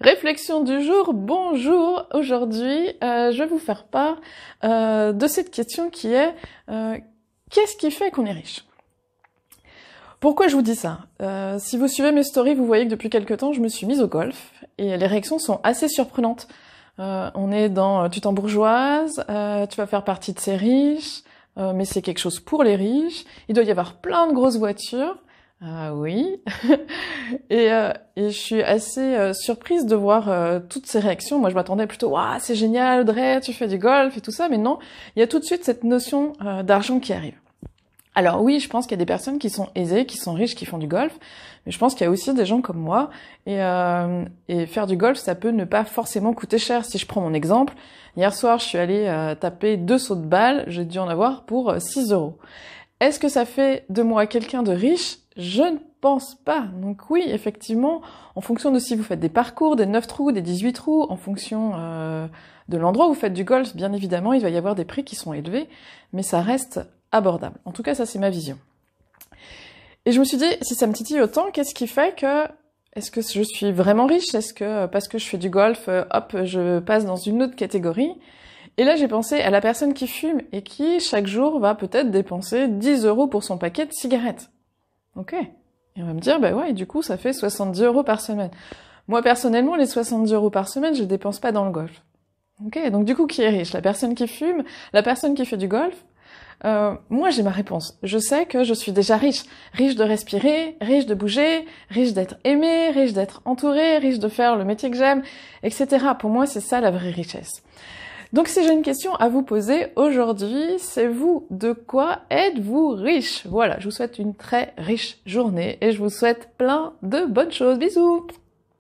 Réflexion du jour, bonjour. Aujourd'hui, euh, je vais vous faire part euh, de cette question qui est euh, qu'est-ce qui fait qu'on est riche pourquoi je vous dis ça Si vous suivez mes stories, vous voyez que depuis quelques temps, je me suis mise au golf et les réactions sont assez surprenantes. on est dans tu t'embourgeoises, tu vas faire partie de ces riches, mais c'est quelque chose pour les riches. Il doit y avoir plein de grosses voitures. Ah oui. Euh, et, je suis assez euh, surprise de voir euh, toutes ces réactions. Moi, je m'attendais plutôt, waouh, c'est génial, Audrey, tu fais du golf et tout ça. Mais non, il y a tout de suite cette notion d'argent qui arrive. Alors oui, je pense qu'il y a des personnes qui sont aisées, qui sont riches, qui font du golf, mais je pense qu'il y a aussi des gens comme moi. Et, faire du golf, ça peut ne pas forcément coûter cher. Si je prends mon exemple, hier soir, je suis allée taper deux sauts de balle, j'ai dû en avoir pour 6 euros. Est-ce que ça fait de moi quelqu'un de riche Je ne pense pas. Donc oui, effectivement, en fonction de si vous faites des parcours, des 9 trous, des 18 trous, en fonction euh, de l'endroit où vous faites du golf, bien évidemment, il va y avoir des prix qui sont élevés, mais ça reste abordable. En tout cas, ça c'est ma vision. Et je me suis dit, si ça me titille autant, qu'est-ce qui fait que est-ce que je suis vraiment riche Est-ce que parce que je fais du golf, euh, hop, je passe dans une autre catégorie et là, j'ai pensé à la personne qui fume et qui, chaque jour, va peut-être dépenser 10 euros pour son paquet de cigarettes. Ok. Et on va me dire, bah ouais, du coup, ça fait 70 euros par semaine. Moi, personnellement, les 70 euros par semaine, je les dépense pas dans le golf. Ok. Donc, du coup, qui est riche? La personne qui fume? La personne qui fait du golf? Euh, moi, j'ai ma réponse. Je sais que je suis déjà riche. Riche de respirer, riche de bouger, riche d'être aimé, riche d'être entouré, riche de faire le métier que j'aime, etc. Pour moi, c'est ça la vraie richesse. Donc si j'ai une question à vous poser aujourd'hui, c'est vous, de quoi êtes-vous riche Voilà, je vous souhaite une très riche journée et je vous souhaite plein de bonnes choses. Bisous